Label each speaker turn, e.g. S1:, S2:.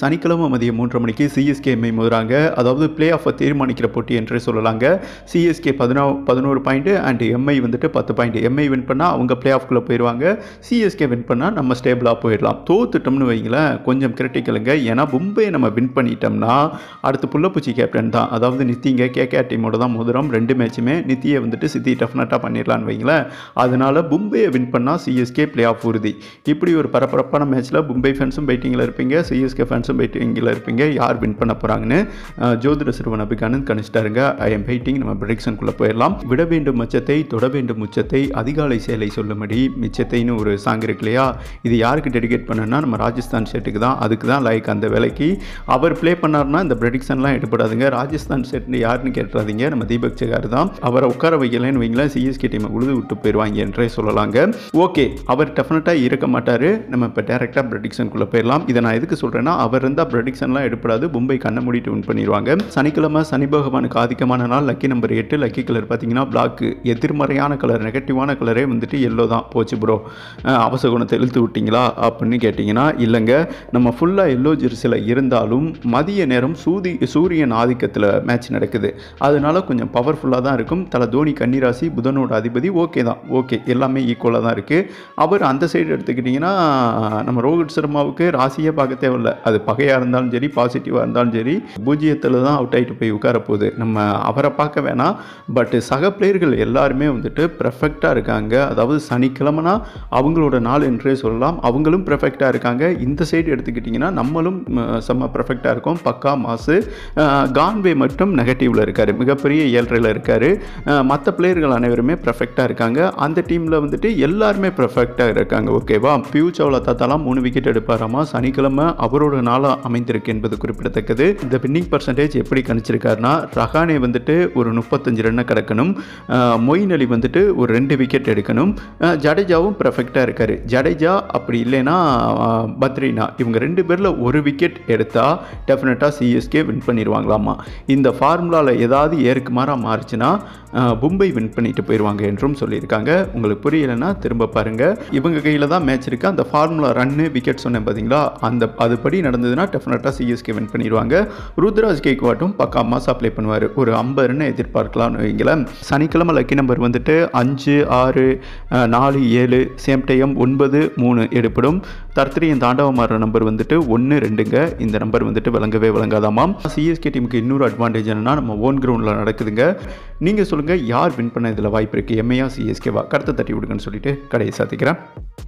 S1: சனிக்கிழமை மதியம் மூன்று மணிக்கு சிஎஸ்கே எம்ஐ முதுறாங்க அதாவது பிளே ஆஃபை தீர்மானிக்கிற போட்டி என்றே சொல்லலாங்க சிஎஸ்கே பதினோ பதினோரு பாயிண்ட்டு அண்ட் எம்ஐ வந்துட்டு பத்து பாயிண்ட் எம்ஐ வின் பண்ணால் அவங்க பிளே ஆஃப்குள்ளே போயிடுவாங்க சிஎஸ்கே வின் பண்ணால் நம்ம ஸ்டேபிளாக போயிடலாம் தோத்துட்டோம்னு வைங்களேன் கொஞ்சம் கிரிட்டிக்கலுங்க ஏன்னா மும்பையை நம்ம வின் பண்ணிட்டோம்னா அடுத்து புள்ளப்பூச்சி கேப்டன் தான் அதாவது நித்திங்க கேகே டீமோட தான் மோதுறோம் ரெண்டு மேட்சுமே நித்தியை வந்துட்டு சித்தி டெஃபினட்டாக பண்ணிடலான்னு வைங்களேன் அதனால் மும்பையை வின் பண்ணால் சிஎஸ்கே பிளே ஆஃப் உறுதி இப்படி ஒரு பரபரப்பான மேட்ச்சில் மும்பை ஃபேன்ஸும் வெயிட்டிங்கில் இருப்பீங்க சிஎஸ்கே ஃபேன்ஸ் கன்சம் பைட்டிங்கில் இருப்பீங்க யார் வின் பண்ண போகிறாங்கன்னு ஜோதிட சிறுவன் அபிகானந்த் கணிச்சிட்டாருங்க ஐ எம் பைட்டிங் நம்ம ப்ரிடிக்ஷனுக்குள்ளே போயிடலாம் விட வேண்டும் மச்சத்தை தொட வேண்டும் உச்சத்தை அதிகாலை சேலை சொல்லும்படி மிச்சத்தைன்னு ஒரு சாங் இருக்கு இல்லையா இது யாருக்கு டெடிகேட் பண்ணனா நம்ம ராஜஸ்தான் ஷெட்டுக்கு தான் அதுக்கு தான் லைக் அந்த விலைக்கு அவர் ப்ளே பண்ணார்னா இந்த ப்ரடிக்ஷன்லாம் எடுப்படாதுங்க ராஜஸ்தான் ஷெட்னு யாருன்னு கேட்டுறாதீங்க நம்ம தீபக் செகார் தான் அவரை உட்கார வைக்கலன்னு வைங்களேன் சிஎஸ்கே டீமை உழுது விட்டு போயிடுவாங்க என்றே சொல்லலாங்க ஓகே அவர் டெஃபினட்டாக இருக்க மாட்டார் நம்ம இப்போ டேரெக்டாக குள்ளே போயிடலாம் இதை நான் எதுக்கு சொல்கிறேன்னா அவர் அவர் இருந்தால் ப்ரெடிக்ஷன்லாம் எடுப்படாது மும்பை கண்ண மூடிட்டு வின் பண்ணிடுவாங்க சனிக்கிழமை சனி பகவானுக்கு ஆதிக்கமான நாள் லக்கி நம்பர் எட்டு லக்கி கலர் பார்த்தீங்கன்னா பிளாக் எதிர்மறையான கலர் நெகட்டிவான கலரே வந்துட்டு எல்லோ தான் போச்சு ப்ரோ குணத்தை இழுத்து விட்டிங்களா அப்படின்னு கேட்டிங்கன்னா இல்லைங்க நம்ம ஃபுல்லாக எல்லோ ஜெர்சியில் இருந்தாலும் மதிய நேரம் சூதி சூரியன் ஆதிக்கத்தில் மேட்ச் நடக்குது அதனால கொஞ்சம் பவர்ஃபுல்லாக தான் இருக்கும் தலை தோனி கன்னிராசி புதனோட அதிபதி ஓகே தான் ஓகே எல்லாமே ஈக்குவலாக தான் இருக்குது அவர் அந்த சைடு எடுத்துக்கிட்டிங்கன்னா நம்ம ரோஹித் சர்மாவுக்கு ராசியே பார்க்க தேவையில்ல அது பகையாக இருந்தாலும் சரி பாசிட்டிவாக இருந்தாலும் சரி பூஜ்ஜியத்தில் தான் அவுட் ஆகிட்டு போய் உட்கார போகுது நம்ம அவரை பார்க்க வேணாம் பட்டு சக பிளேயர்கள் எல்லாருமே வந்துட்டு பெர்ஃபெக்டாக இருக்காங்க அதாவது சனிக்கிழமைனா அவங்களோட நாள் என்றே சொல்லலாம் அவங்களும் பெர்ஃபெக்டாக இருக்காங்க இந்த சைடு எடுத்துக்கிட்டிங்கன்னா நம்மளும் செம்ம பெர்ஃபெக்டாக இருக்கும் பக்கா மாசு கான்வே மட்டும் நெகட்டிவில் இருக்கார் மிகப்பெரிய ஏழ்றையில் இருக்கார் மற்ற பிளேயர்கள் அனைவருமே பெர்ஃபெக்டாக இருக்காங்க அந்த டீமில் வந்துட்டு எல்லாருமே பெர்ஃபெக்டாக இருக்காங்க ஓகேவா பியூச் அவ்வளோ தாத்தாலாம் மூணு விக்கெட் எடுப்பாராமா சனிக்கிழமை அவரோட நாள் நாளாக அமைந்திருக்கு என்பது குறிப்பிடத்தக்கது இந்த வின்னிங் பர்சன்டேஜ் எப்படி கணிச்சிருக்காருன்னா ரஹானே வந்துட்டு ஒரு முப்பத்தஞ்சு ரன்னை கிடக்கணும் மொயின் அலி வந்துட்டு ஒரு ரெண்டு விக்கெட் எடுக்கணும் ஜடேஜாவும் பர்ஃபெக்டாக இருக்கார் ஜடேஜா அப்படி இல்லைன்னா பத்ரினா இவங்க ரெண்டு பேரில் ஒரு விக்கெட் எடுத்தால் டெஃபினட்டாக சிஎஸ்கே வின் பண்ணிடுவாங்களாமா இந்த ஃபார்முலாவில் ஏதாவது ஏற்குமாறாக மாறுச்சுன்னா மும்பை வின் பண்ணிட்டு போயிடுவாங்க என்றும் சொல்லியிருக்காங்க உங்களுக்கு புரியலைன்னா திரும்ப பாருங்கள் இவங்க கையில் தான் மேட்ச் இருக்குது அந்த ஃபார்முலா ரன்னு விக்கெட் சொன்னேன் பார்த்தீங்களா அந்த அதுபடி நடந்து வந்ததுன்னா டெஃபினட்டாக சிஎஸ்கே வின் பண்ணிடுவாங்க ருத்ராஜ் கேக்வாட்டும் பக்கா அம்மா சப்ளை பண்ணுவார் ஒரு ஐம்பதுன்னு எதிர்பார்க்கலாம்னு வைங்களேன் சனிக்கிழமை லக்கி நம்பர் வந்துட்டு அஞ்சு ஆறு நாலு ஏழு சேம் டைம் ஒன்பது மூணு எடுப்படும் தாண்டவம் தாண்டவமாற நம்பர் வந்துட்டு ஒன்று ரெண்டுங்க இந்த நம்பர் வந்துட்டு விளங்கவே விளங்காதாமாம் சிஎஸ்கே டீமுக்கு இன்னொரு அட்வான்டேஜ் என்னென்னா நம்ம ஓன் கிரவுண்டில் நடக்குதுங்க நீங்கள் சொல்லுங்கள் யார் வின் பண்ண இதில் வாய்ப்பு இருக்குது எம்ஏஆர் சிஎஸ்கேவா கருத்தை தட்டி விடுங்கன்னு சொல்லிட்டு கடையை சாத்திக்கிறேன்